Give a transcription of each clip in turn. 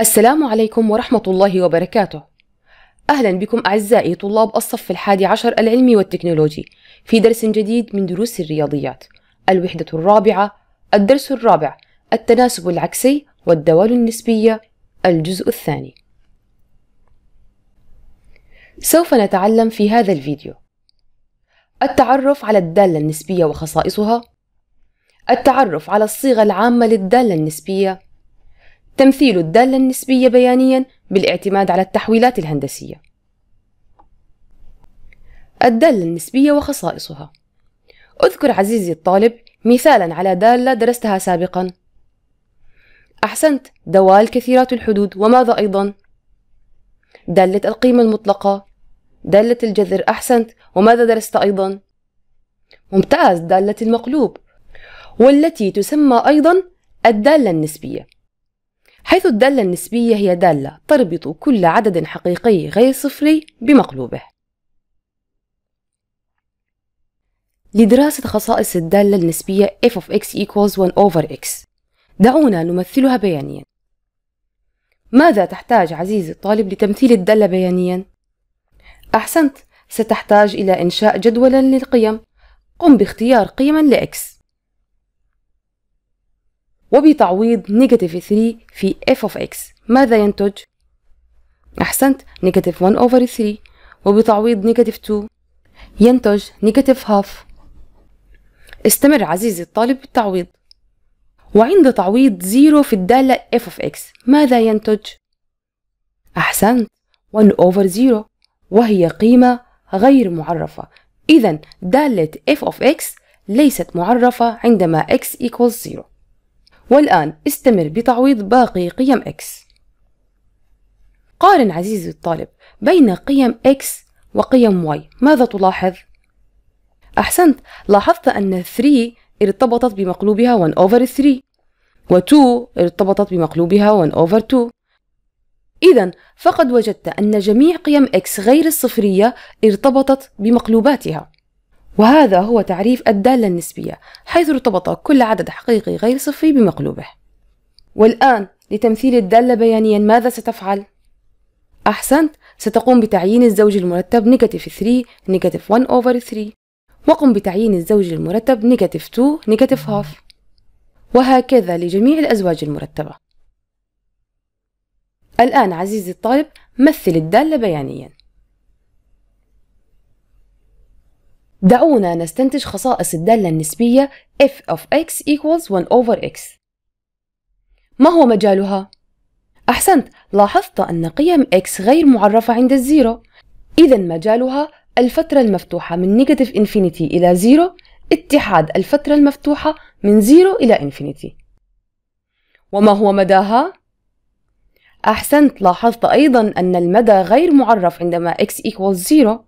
السلام عليكم ورحمة الله وبركاته أهلا بكم أعزائي طلاب الصف الحادي عشر العلمي والتكنولوجي في درس جديد من دروس الرياضيات الوحدة الرابعة الدرس الرابع التناسب العكسي والدوال النسبية الجزء الثاني سوف نتعلم في هذا الفيديو التعرف على الدالة النسبية وخصائصها التعرف على الصيغة العامة للدالة النسبية تمثيل الدالة النسبية بيانيا بالاعتماد على التحويلات الهندسية الدالة النسبية وخصائصها اذكر عزيزي الطالب مثالا على دالة درستها سابقا أحسنت دوال كثيرات الحدود وماذا أيضا؟ دالة القيمة المطلقة دالة الجذر أحسنت وماذا درست أيضا؟ ممتاز دالة المقلوب والتي تسمى أيضا الدالة النسبية حيث الدالة النسبية هي دالة تربط كل عدد حقيقي غير صفري بمقلوبه لدراسة خصائص الدالة النسبية f of x equals 1 over x دعونا نمثلها بيانيا ماذا تحتاج عزيزي الطالب لتمثيل الدالة بيانيا؟ أحسنت ستحتاج إلى إنشاء جدولا للقيم قم باختيار قيما لإكس وبتعويض نيجاتيف 3 في f of x ماذا ينتج؟ أحسنت نيجاتيف 1 over 3 وبتعويض نيجاتيف 2 ينتج نيجاتيف هاف استمر عزيزي الطالب بالتعويض وعند تعويض 0 في الدالة f of x ماذا ينتج؟ أحسنت 1 over 0 وهي قيمة غير معرفة إذا دالة f of x ليست معرفة عندما x equals 0 والآن استمر بتعويض باقي قيم x قارن عزيزي الطالب بين قيم x وقيم y ماذا تلاحظ؟ أحسنت لاحظت أن 3 ارتبطت بمقلوبها 1 over 3 و2 ارتبطت بمقلوبها 1 over 2 إذا فقد وجدت أن جميع قيم x غير الصفرية ارتبطت بمقلوباتها وهذا هو تعريف الدالة النسبية حيث ارتبط كل عدد حقيقي غير صفري بمقلوبه والآن لتمثيل الدالة بيانيا ماذا ستفعل؟ أحسنت ستقوم بتعيين الزوج المرتب نيجاتيف 3 نيجاتيف 1 over 3 وقم بتعيين الزوج المرتب نيجاتيف 2 نيجاتيف هاف وهكذا لجميع الأزواج المرتبة الآن عزيزي الطالب مثل الدالة بيانياً دعونا نستنتج خصائص الدالة النسبية f of x equals 1 over x ما هو مجالها؟ أحسنت لاحظت أن قيم x غير معرفة عند الزيرو إذا مجالها الفترة المفتوحة من نيجاتيف انفينيتي إلى زيرو اتحاد الفترة المفتوحة من زيرو إلى انفينيتي وما هو مداها؟ أحسنت لاحظت أيضا أن المدى غير معرف عندما x equals 0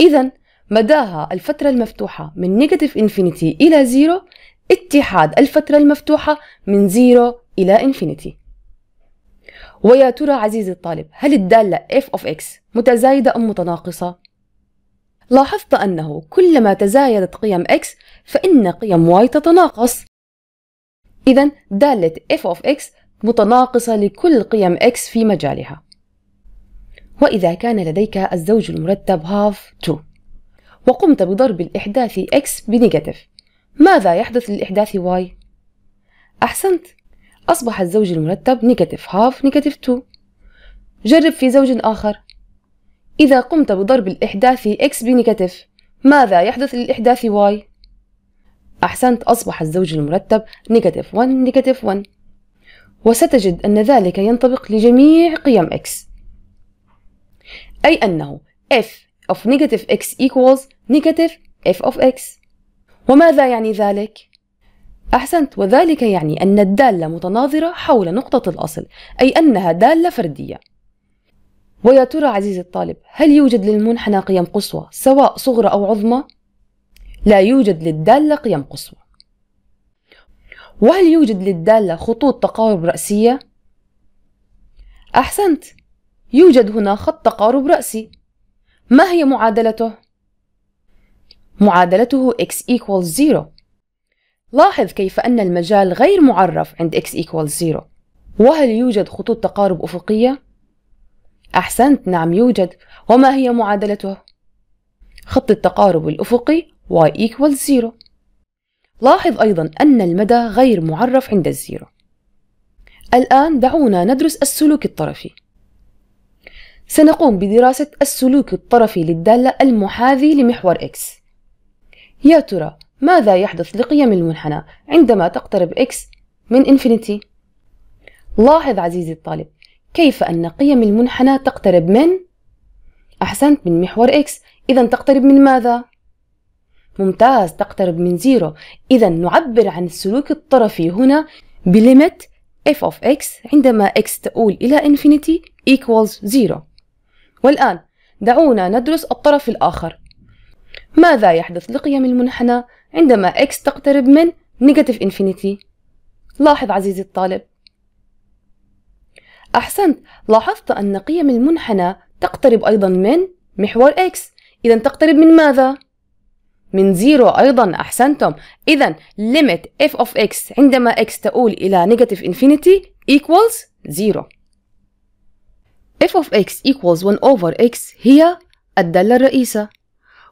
إذا مداها الفترة المفتوحة من نيجاتيف انفينيتي إلى زيرو اتحاد الفترة المفتوحة من زيرو إلى انفينيتي ويا ترى عزيزي الطالب هل الدالة f of x متزايدة أم متناقصة؟ لاحظت أنه كلما تزايدت قيم x فإن قيم y تتناقص إذا دالة f of x متناقصة لكل قيم x في مجالها وإذا كان لديك الزوج المرتب half 2 وقمت بضرب الإحداث X بنيجاتيف ماذا يحدث للإحداث Y؟ أحسنت أصبح الزوج المرتب نيجاتيف هاف نيجاتيف 2 جرب في زوج آخر إذا قمت بضرب الإحداث X بنيجاتيف ماذا يحدث للإحداث Y؟ أحسنت أصبح الزوج المرتب نيجاتيف 1 نيجاتيف 1 وستجد أن ذلك ينطبق لجميع قيم X أي أنه F of negative x equals negative f of x وماذا يعني ذلك؟ أحسنت وذلك يعني أن الدالة متناظرة حول نقطة الأصل أي أنها دالة فردية ويا ترى عزيزي الطالب هل يوجد للمنحنى قيم قصوى سواء صغرى أو عظمى؟ لا يوجد للدالة قيم قصوى وهل يوجد للدالة خطوط تقارب رأسية؟ أحسنت يوجد هنا خط تقارب رأسي ما هي معادلته؟ معادلته x equals 0 لاحظ كيف أن المجال غير معرف عند x equals 0 وهل يوجد خطوط تقارب أفقية؟ أحسنت نعم يوجد وما هي معادلته؟ خط التقارب الأفقي y equals 0 لاحظ أيضا أن المدى غير معرف عند الزيرو الآن دعونا ندرس السلوك الطرفي سنقوم بدراسة السلوك الطرفي للدالة المحاذي لمحور X يا ترى ماذا يحدث لقيم المنحنى عندما تقترب X من إنفينيتي؟ لاحظ عزيزي الطالب كيف أن قيم المنحنى تقترب من أحسنت من محور X إذا تقترب من ماذا؟ ممتاز تقترب من زيرو إذا نعبر عن السلوك الطرفي هنا بليمت f of x عندما x تؤول إلى infinity equals 0 والآن دعونا ندرس الطرف الآخر ماذا يحدث لقيم المنحنى عندما x تقترب من negative infinity؟ لاحظ عزيزي الطالب أحسنت لاحظت أن قيم المنحنى تقترب أيضا من محور x إذا تقترب من ماذا؟ من زيرو أيضا أحسنتم إذا limit f of x عندما x تؤول إلى negative infinity equals zero f of x equals 1 over x هي الدالة الرئيسة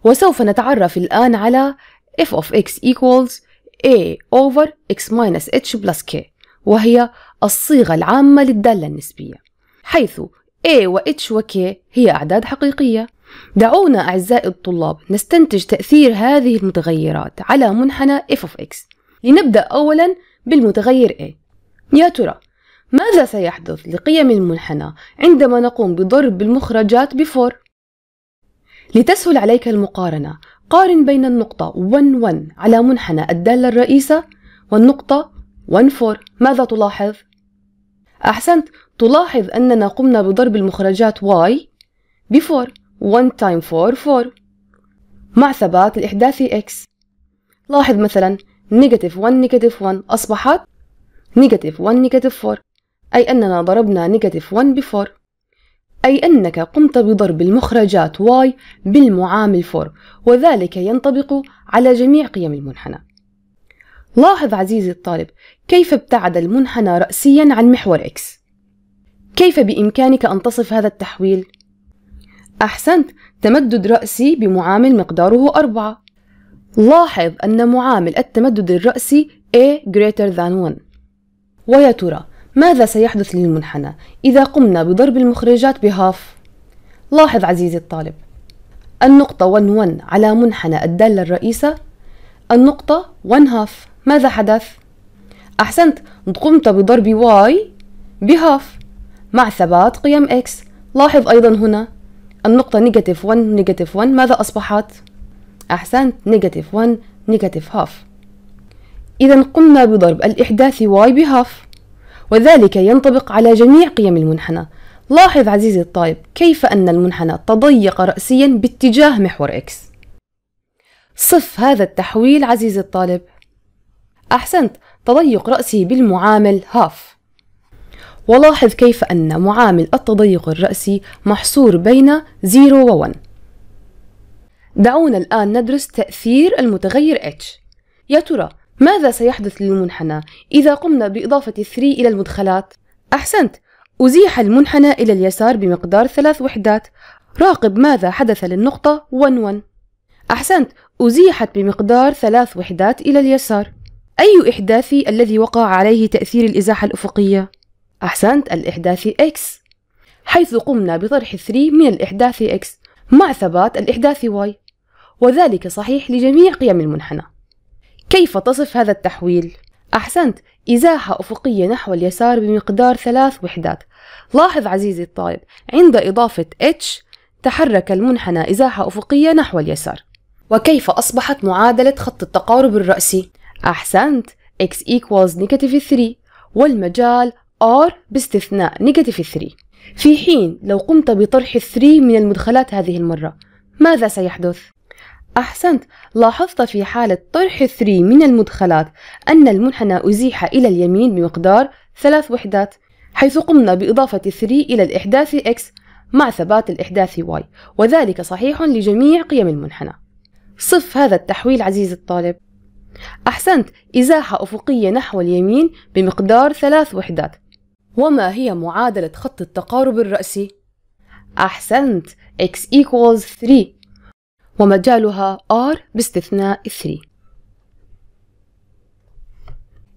وسوف نتعرف الآن على f of x equals a over x minus h plus k وهي الصيغة العامة للدالة النسبية حيث a و h و k هي أعداد حقيقية دعونا أعزائي الطلاب نستنتج تأثير هذه المتغيرات على منحنى f of x لنبدأ أولا بالمتغير a يا ترى ماذا سيحدث لقيم المنحنى عندما نقوم بضرب المخرجات بفور؟ لتسهل عليك المقارنة قارن بين النقطة 1 1 على منحنى الدالة الرئيسة والنقطة 1 4 ماذا تلاحظ؟ أحسنت تلاحظ أننا قمنا بضرب المخرجات y بفور 1 time 4 4 مع ثبات الإحداثي x لاحظ مثلا negative 1 negative 1 أصبحت negative 1 negative 4 أي أننا ضربنا نيجاتيف 1 4 أي أنك قمت بضرب المخرجات y بالمعامل 4 وذلك ينطبق على جميع قيم المنحنى لاحظ عزيزي الطالب كيف ابتعد المنحنى رأسيا عن محور x كيف بإمكانك أن تصف هذا التحويل؟ أحسنت تمدد رأسي بمعامل مقداره أربعة لاحظ أن معامل التمدد الرأسي a greater than 1 ويا ترى ماذا سيحدث للمنحنى إذا قمنا بضرب المخرجات بهاف؟ لاحظ عزيزي الطالب النقطة 1 1 على منحنى الدالة الرئيسة النقطة 1 هاف ماذا حدث؟ أحسنت قمت بضرب واي بهاف مع ثبات قيم x لاحظ أيضا هنا النقطة نيجاتيف 1 نيجاتيف 1 ماذا أصبحت؟ أحسنت نيجاتيف 1 نيجاتيف هاف إذا قمنا بضرب الإحداث واي بهاف وذلك ينطبق على جميع قيم المنحنى لاحظ عزيزي الطالب كيف أن المنحنى تضيق رأسيا باتجاه محور X صف هذا التحويل عزيزي الطالب أحسنت تضيق رأسي بالمعامل هاف ولاحظ كيف أن معامل التضيق الرأسي محصور بين 0 و 1 دعونا الآن ندرس تأثير المتغير H يا ترى ماذا سيحدث للمنحنى إذا قمنا بإضافة 3 إلى المدخلات؟ أحسنت أزيح المنحنى إلى اليسار بمقدار ثلاث وحدات راقب ماذا حدث للنقطة 1 1 أحسنت أزيحت بمقدار ثلاث وحدات إلى اليسار أي إحداثي الذي وقع عليه تأثير الإزاحة الأفقية؟ أحسنت الإحداثي X حيث قمنا بطرح 3 من الإحداثي X مع ثبات الإحداثي Y وذلك صحيح لجميع قيم المنحنى كيف تصف هذا التحويل؟ أحسنت إزاحة أفقية نحو اليسار بمقدار ثلاث وحدات لاحظ عزيزي الطالب عند إضافة H تحرك المنحنى إزاحة أفقية نحو اليسار وكيف أصبحت معادلة خط التقارب الرأسي؟ أحسنت x equals negative 3 والمجال R باستثناء negative 3 في حين لو قمت بطرح 3 من المدخلات هذه المرة ماذا سيحدث؟ أحسنت لاحظت في حالة طرح 3 من المدخلات أن المنحنى أزيح إلى اليمين بمقدار ثلاث وحدات حيث قمنا بإضافة 3 إلى الإحداث x مع ثبات الإحداث y وذلك صحيح لجميع قيم المنحنى صف هذا التحويل عزيزي الطالب أحسنت إزاحة أفقية نحو اليمين بمقدار ثلاث وحدات وما هي معادلة خط التقارب الرأسي؟ أحسنت x equals 3 ومجالها R باستثناء 3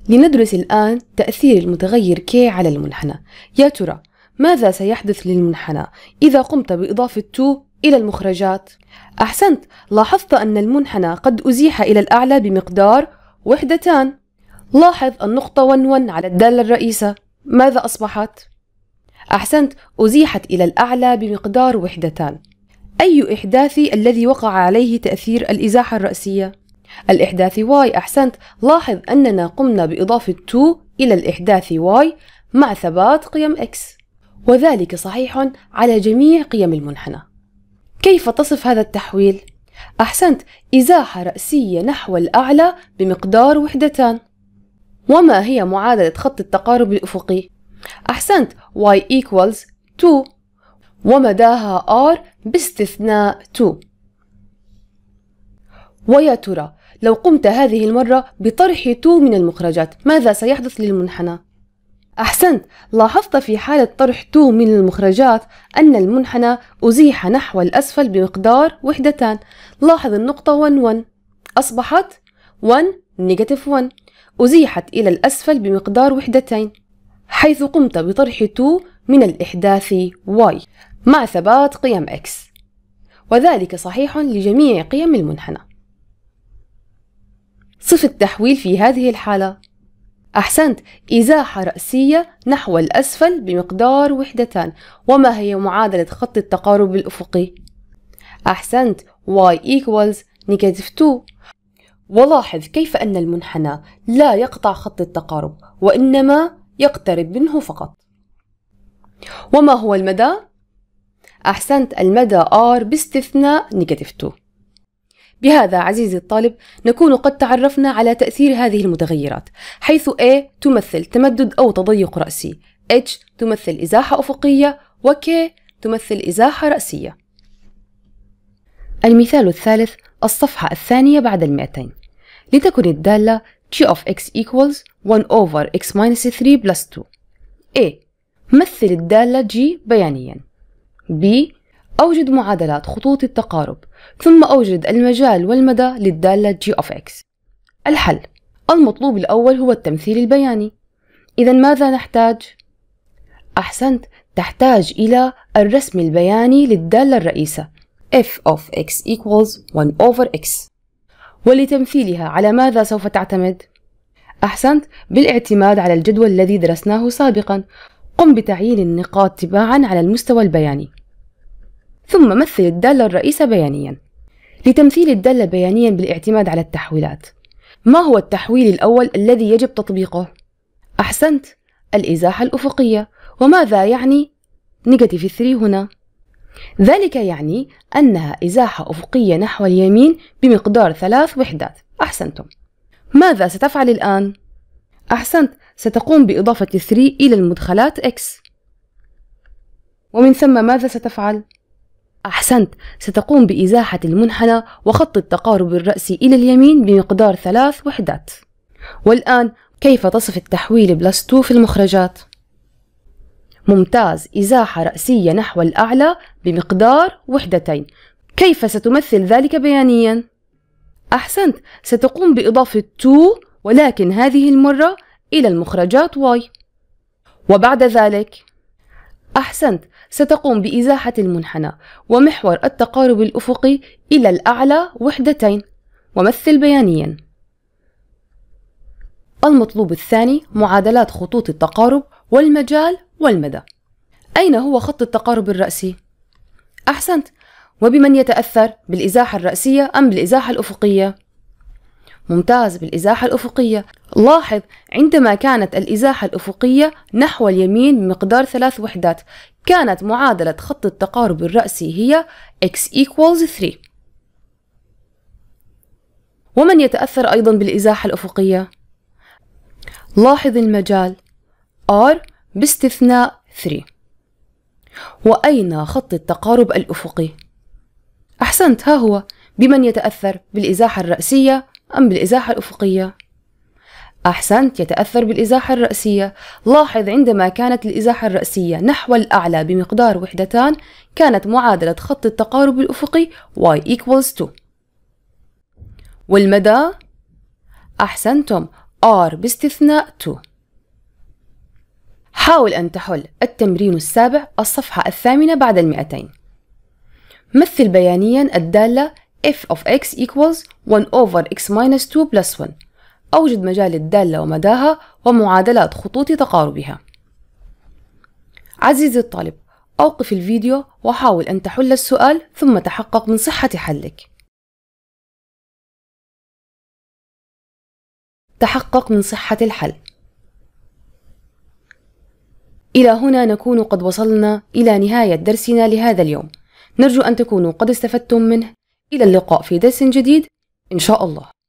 لندرس الآن تأثير المتغير K على المنحنى يا ترى ماذا سيحدث للمنحنى إذا قمت بإضافة 2 إلى المخرجات؟ أحسنت لاحظت أن المنحنى قد أزيح إلى الأعلى بمقدار وحدتان لاحظ النقطة 1 1-1 على الدالة الرئيسة ماذا أصبحت؟ أحسنت أزيحت إلى الأعلى بمقدار وحدتان أي إحداثي الذي وقع عليه تأثير الإزاحة الرأسية؟ الإحداث Y أحسنت لاحظ أننا قمنا بإضافة 2 إلى الإحداث Y مع ثبات قيم X وذلك صحيح على جميع قيم المنحنى كيف تصف هذا التحويل؟ أحسنت إزاحة رأسية نحو الأعلى بمقدار وحدتان وما هي معادلة خط التقارب الأفقي؟ أحسنت y equals 2 ومداها R باستثناء 2 ويا ترى لو قمت هذه المرة بطرح 2 من المخرجات ماذا سيحدث للمنحنى؟ أحسنت لاحظت في حالة طرح 2 من المخرجات أن المنحنى أزيح نحو الأسفل بمقدار وحدتان لاحظ النقطة 1 1 أصبحت 1 نيجاتيف 1 أزيحت إلى الأسفل بمقدار وحدتين حيث قمت بطرح 2 من الإحداث y مع ثبات قيم X وذلك صحيح لجميع قيم المنحنى صف التحويل في هذه الحالة أحسنت إزاحة رأسية نحو الأسفل بمقدار وحدتان وما هي معادلة خط التقارب الأفقي؟ أحسنت y equals negative 2 ولاحظ كيف أن المنحنى لا يقطع خط التقارب وإنما يقترب منه فقط وما هو المدى؟ أحسنت المدى R باستثناء نيجاتيف 2 بهذا عزيزي الطالب نكون قد تعرفنا على تأثير هذه المتغيرات حيث A تمثل تمدد أو تضيق رأسي H تمثل إزاحة أفقية و K تمثل إزاحة رأسية المثال الثالث الصفحة الثانية بعد المئتين لتكن الدالة g of x equals 1 over x minus 3 plus 2 A مثل الدالة g بيانياً ب أوجد معادلات خطوط التقارب ثم أوجد المجال والمدى للدالة جي of x الحل المطلوب الأول هو التمثيل البياني إذا ماذا نحتاج؟ أحسنت تحتاج إلى الرسم البياني للدالة الرئيسة f of x equals 1 over x ولتمثيلها على ماذا سوف تعتمد؟ أحسنت بالاعتماد على الجدول الذي درسناه سابقا قم بتعيين النقاط تباعا على المستوى البياني ثم مثل الدالة الرئيسة بيانيا لتمثيل الدالة بيانيا بالاعتماد على التحويلات ما هو التحويل الأول الذي يجب تطبيقه؟ أحسنت الإزاحة الأفقية وماذا يعني نيجاتيف 3 هنا؟ ذلك يعني أنها إزاحة أفقية نحو اليمين بمقدار ثلاث وحدات أحسنتم ماذا ستفعل الآن؟ أحسنت ستقوم بإضافة 3 إلى المدخلات X ومن ثم ماذا ستفعل؟ أحسنت ستقوم بإزاحة المنحنى وخط التقارب الرأسي إلى اليمين بمقدار ثلاث وحدات والآن كيف تصف التحويل بلس 2 في المخرجات؟ ممتاز إزاحة رأسية نحو الأعلى بمقدار وحدتين كيف ستمثل ذلك بيانيا؟ أحسنت ستقوم بإضافة 2 ولكن هذه المرة إلى المخرجات واي وبعد ذلك أحسنت ستقوم بإزاحة المنحنى ومحور التقارب الأفقي إلى الأعلى وحدتين ومثل بيانيا المطلوب الثاني معادلات خطوط التقارب والمجال والمدى أين هو خط التقارب الرأسي؟ أحسنت وبمن يتأثر بالإزاحة الرأسية أم بالإزاحة الأفقية؟ ممتاز بالإزاحة الأفقية لاحظ عندما كانت الإزاحة الأفقية نحو اليمين بمقدار ثلاث وحدات كانت معادلة خط التقارب الرأسي هي x equals 3 ومن يتأثر أيضا بالإزاحة الأفقية؟ لاحظ المجال R باستثناء 3 وأين خط التقارب الأفقي؟ أحسنت ها هو بمن يتأثر بالإزاحة الرأسية أم بالإزاحة الأفقية؟ أحسنت يتأثر بالإزاحة الرأسية لاحظ عندما كانت الإزاحة الرأسية نحو الأعلى بمقدار وحدتان كانت معادلة خط التقارب الأفقي y equals 2 والمدى أحسنتم r باستثناء 2 حاول أن تحل التمرين السابع الصفحة الثامنة بعد المئتين مثل بيانيا الدالة f of x equals 1 over x minus 2 plus 1 أوجد مجال الدالة ومداها ومعادلات خطوط تقاربها عزيزي الطالب أوقف الفيديو وحاول أن تحل السؤال ثم تحقق من صحة حلك تحقق من صحة الحل إلى هنا نكون قد وصلنا إلى نهاية درسنا لهذا اليوم نرجو أن تكونوا قد استفدتم منه إلى اللقاء في درس جديد إن شاء الله